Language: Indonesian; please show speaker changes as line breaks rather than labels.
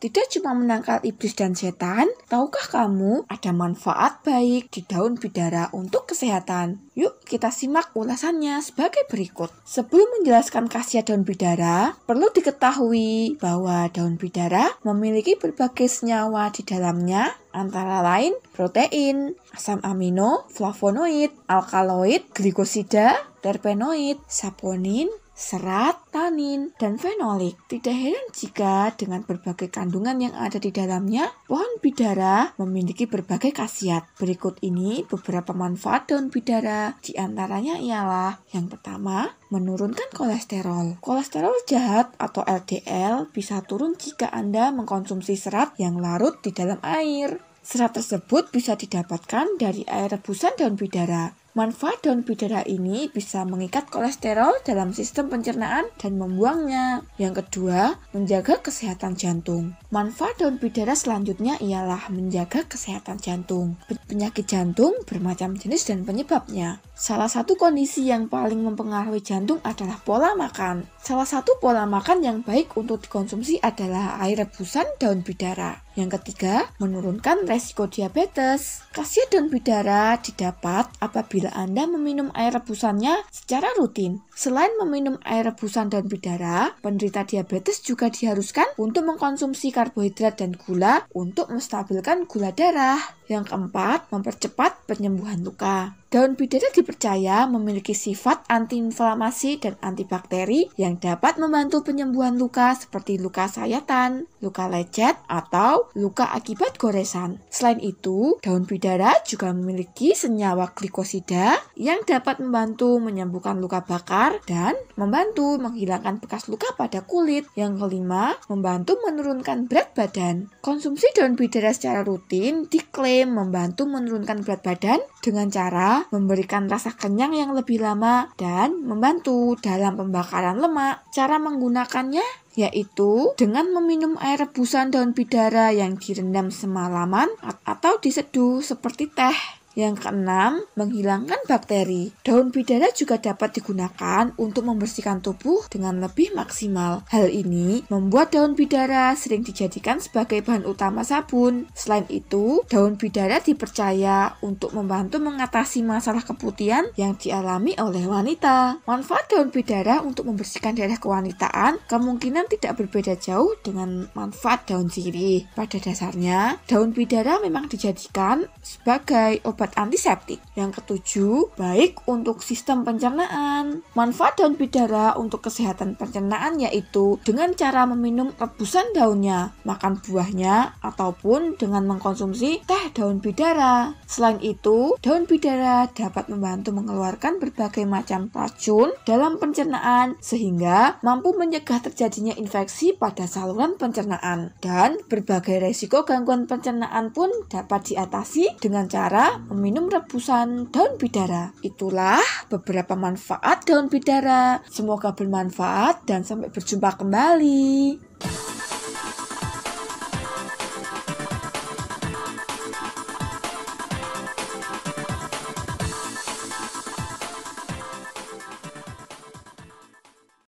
Tidak cuma menangkal iblis dan setan, tahukah kamu ada manfaat baik di daun bidara untuk kesehatan? Yuk kita simak ulasannya sebagai berikut. Sebelum menjelaskan khasiat daun bidara, perlu diketahui bahwa daun bidara memiliki berbagai senyawa di dalamnya antara lain protein, asam amino, flavonoid, alkaloid, glikosida, terpenoid, saponin, serat, tanin, dan fenolik. Tidak heran jika dengan berbagai kandungan yang ada di dalamnya, pohon bidara memiliki berbagai khasiat. Berikut ini beberapa manfaat daun bidara, di antaranya ialah yang pertama, menurunkan kolesterol. Kolesterol jahat atau LDL bisa turun jika Anda mengkonsumsi serat yang larut di dalam air. Serat tersebut bisa didapatkan dari air rebusan daun bidara. Manfaat daun bidara ini bisa mengikat kolesterol dalam sistem pencernaan dan membuangnya. Yang kedua, menjaga kesehatan jantung. Manfaat daun bidara selanjutnya ialah menjaga kesehatan jantung. Penyakit jantung bermacam jenis dan penyebabnya. Salah satu kondisi yang paling mempengaruhi jantung adalah pola makan. Salah satu pola makan yang baik untuk dikonsumsi adalah air rebusan daun bidara. Yang ketiga, menurunkan resiko diabetes. khasiat daun bidara didapat apabila anda meminum air rebusannya secara rutin. Selain meminum air rebusan dan bidara, penderita diabetes juga diharuskan untuk mengkonsumsi karbohidrat dan gula untuk menstabilkan gula darah. Yang keempat, mempercepat penyembuhan luka. Daun bidara dipercaya memiliki sifat antiinflamasi dan antibakteri yang dapat membantu penyembuhan luka seperti luka sayatan, luka lecet, atau luka akibat goresan. Selain itu, daun bidara juga memiliki senyawa glikosida yang dapat membantu menyembuhkan luka bakar dan membantu menghilangkan bekas luka pada kulit. Yang kelima, membantu menurunkan berat badan. Konsumsi daun bidara secara rutin diklaim membantu menurunkan berat badan dengan cara memberikan rasa kenyang yang lebih lama dan membantu dalam pembakaran lemak. Cara menggunakannya yaitu dengan meminum air rebusan daun bidara yang direndam semalaman atau diseduh seperti teh. Yang keenam, menghilangkan bakteri. Daun bidara juga dapat digunakan untuk membersihkan tubuh dengan lebih maksimal. Hal ini membuat daun bidara sering dijadikan sebagai bahan utama sabun. Selain itu, daun bidara dipercaya untuk membantu mengatasi masalah keputihan yang dialami oleh wanita. Manfaat daun bidara untuk membersihkan daerah kewanitaan kemungkinan tidak berbeda jauh dengan manfaat daun sirih. Pada dasarnya, daun bidara memang dijadikan sebagai obat obat antiseptik. Yang ketujuh, baik untuk sistem pencernaan. Manfaat daun bidara untuk kesehatan pencernaan yaitu dengan cara meminum rebusan daunnya, makan buahnya, ataupun dengan mengkonsumsi teh daun bidara. Selain itu, daun bidara dapat membantu mengeluarkan berbagai macam racun dalam pencernaan sehingga mampu mencegah terjadinya infeksi pada saluran pencernaan dan berbagai resiko gangguan pencernaan pun dapat diatasi dengan cara Meminum rebusan daun bidara. Itulah beberapa manfaat daun bidara. Semoga bermanfaat dan sampai berjumpa kembali.